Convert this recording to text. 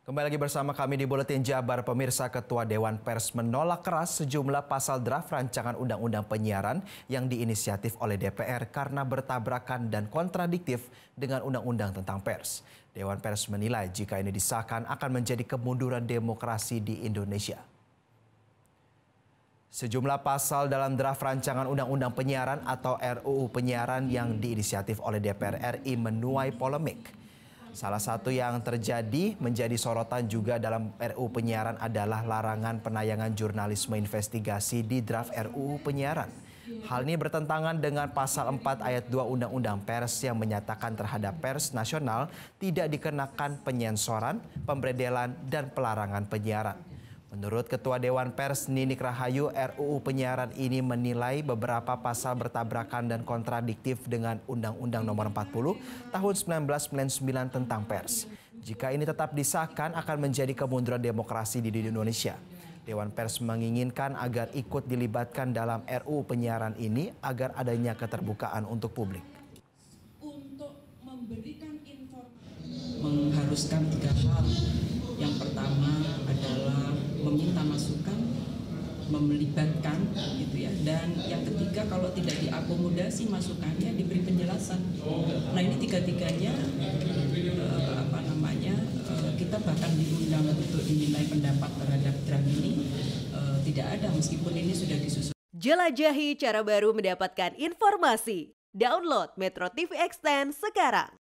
Kembali lagi bersama kami di Buletin Jabar, pemirsa Ketua Dewan Pers menolak keras sejumlah pasal draft rancangan Undang-Undang Penyiaran yang diinisiatif oleh DPR karena bertabrakan dan kontradiktif dengan Undang-Undang tentang pers. Dewan Pers menilai jika ini disahkan akan menjadi kemunduran demokrasi di Indonesia. Sejumlah pasal dalam draft rancangan Undang-Undang Penyiaran atau RUU Penyiaran yang diinisiatif oleh DPR RI menuai polemik. Salah satu yang terjadi menjadi sorotan juga dalam RU penyiaran adalah larangan penayangan jurnalisme investigasi di draft RUU penyiaran. Hal ini bertentangan dengan pasal 4 ayat 2 Undang-Undang Pers yang menyatakan terhadap pers nasional tidak dikenakan penyensoran, pemberedelan, dan pelarangan penyiaran. Menurut Ketua Dewan Pers Nini Rahayu, RUU penyiaran ini menilai beberapa pasal bertabrakan dan kontradiktif dengan Undang-Undang Nomor 40 Tahun 1999 tentang pers. Jika ini tetap disahkan akan menjadi kemunduran demokrasi di Indonesia. Dewan Pers menginginkan agar ikut dilibatkan dalam RUU penyiaran ini agar adanya keterbukaan untuk publik. Untuk memberikan informasi mengharuskan tiga hal. Yang pertama adalah melibatkan gitu ya dan yang ketiga kalau tidak diakomodasi masukannya diberi penjelasan nah ini tiga tiganya uh, eh, apa namanya uh, kita bahkan diundang untuk dinilai pendapat terhadap draft ini uh, tidak ada meskipun ini sudah disusun jelajahi cara baru mendapatkan informasi download Metro TV Extend sekarang